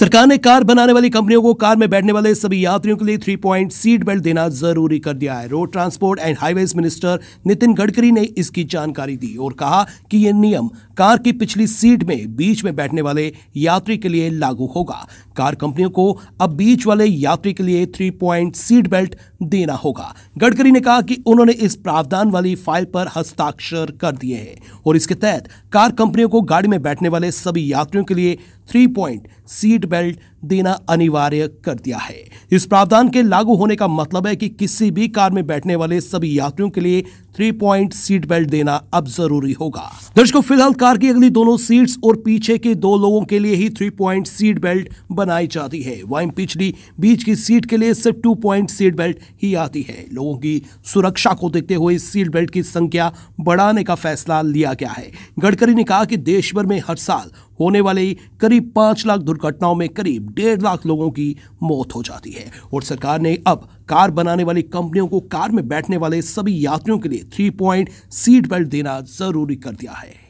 सरकार ने कार बनाने वाली कंपनियों को कार में बैठने वाले सभी यात्रियों के लिए थ्री पॉइंट सीट बेल्ट देना जरूरी कर दिया है road transport and highways minister Nitin Gadkari ने इसकी जानकारी दी और कहा कि यह नियम कार की पिछली सीट में बीच में बैठने वाले यात्री के लिए लागू होगा कार कंपनियों को अब बीच वाले यात्री के लिए थ्री पॉइंट सीट बेल्ट देना होगा गडकरी ने कहा कि उन्होंने इस प्रावधान वाली फाइल पर हस्ताक्षर कर दिए हैं और इसके तहत कार कंपनियों को गाड़ी में बैठने वाले सभी यात्रियों के लिए थ्री पॉइंट सीट बेल्ट देना अनिवार्य कर दिया है इस प्रावधान के लागू होने का मतलब है कि किसी भी कार में बैठने वाले सभी यात्रियों के लिए थ्री पॉइंट सीट बेल्ट देना अब जरूरी होगा दर्शकों फिलहाल कार की अगली दोनों सीट्स और पीछे के दो लोगों के लिए ही थ्री पॉइंट सीट बेल्ट बनाई जाती है वहीं पिछली बीच की सीट के लिए सिर्फ टू पॉइंट सीट बेल्ट ही आती है लोगों की सुरक्षा को देखते हुए सीट बेल्ट की संख्या बढ़ाने का फैसला लिया गया है गडकरी ने कहा कि देश भर में हर साल होने वाली करीब पांच लाख दुर्घटनाओं में करीब डेढ़ लाख लोगों की मौत हो जाती है और सरकार ने अब कार बनाने वाली कंपनियों को कार में बैठने वाले सभी यात्रियों के लिए थ्री पॉइंट सीट बेल्ट देना जरूरी कर दिया है